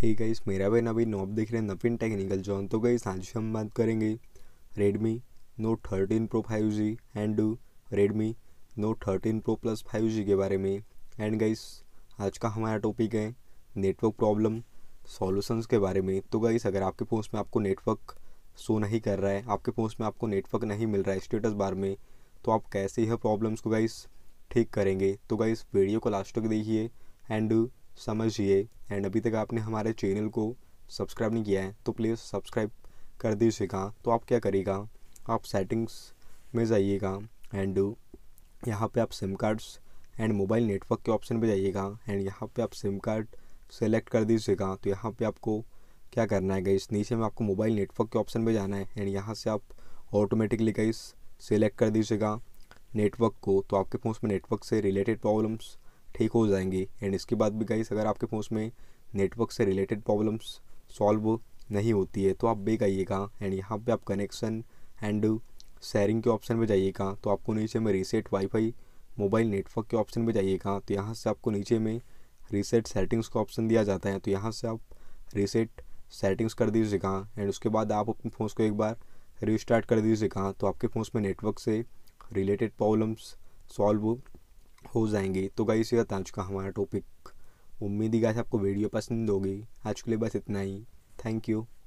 hey guys मेरा बहन अभी नॉब देख रहे हैं नवीन टेक्निकल जॉन तो गाइस आज हम बात करेंगे Redmi Note thirteen Pro five G and Redmi Note thirteen Pro plus five G के बारे में एंड गाइस आज का हमारा टॉपिक है नेटवर्क प्रॉब्लम सॉल्यूशंस के बारे में तो गाइस अगर आपके फ़ोन में आपको नेटवर्क शो नहीं कर रहा है आपके फ़ोन में आपको नेटवर्क नहीं मिल रहा है स्टेटस बार में तो आप कैसे यह प्रॉब्लम्स को गाइस ठीक करेंगे तो गाइस वीडियो को लास्ट तक देखिए एंड समझिए एंड अभी तक आपने हमारे चैनल को सब्सक्राइब नहीं किया है तो प्लीज़ सब्सक्राइब कर दीजिएगा तो आप क्या करिएगा आप सेटिंग्स में जाइएगा एंड यहाँ पे आप SIM cards and mobile network के ऑप्शन पे जाइएगा एंड यहाँ पे आप सिम कार्ड सेलेक्ट कर दीजिएगा तो यहाँ पे आपको क्या करना है गई नीचे में आपको मोबाइल नेटवर्क के ऑप्शन पे जाना है एंड यहाँ से आप ऑटोमेटिकली गई सेलेक्ट कर दीजिएगा नेटवर्क को तो आपके फोन में नेटवर्क से रिलेटेड प्रॉब्लम्स ठीक हो जाएंगे एंड इसके बाद भी गाइस अगर आपके फ़ोन में नेटवर्क से रिलेटेड प्रॉब्लम्स सॉल्व नहीं होती है तो आप बेग आइएगा एंड यहाँ पे आप कनेक्शन एंड शेयरिंग के ऑप्शन में जाइएगा तो आपको नीचे में रीसेट वाईफाई मोबाइल नेटवर्क के ऑप्शन में जाइएगा तो यहाँ से आपको नीचे में रीसेट सेटिंग्स का ऑप्शन दिया जाता है तो यहाँ से आप रीसेट सेटिंग्स कर दीजिएगा एंड उसके बाद आप अपने फ़ोन को एक बार रिस्टार्ट कर दीजिएगा तो आपके फ़ोन में नेटवर्क से रिलेटेड प्रॉब्लम्स सॉल्व हो जाएंगे तो गाई ये बता चुका हमारा टॉपिक उम्मीद ही गाइस आपको वीडियो पसंद होगी आज के लिए बस इतना ही थैंक यू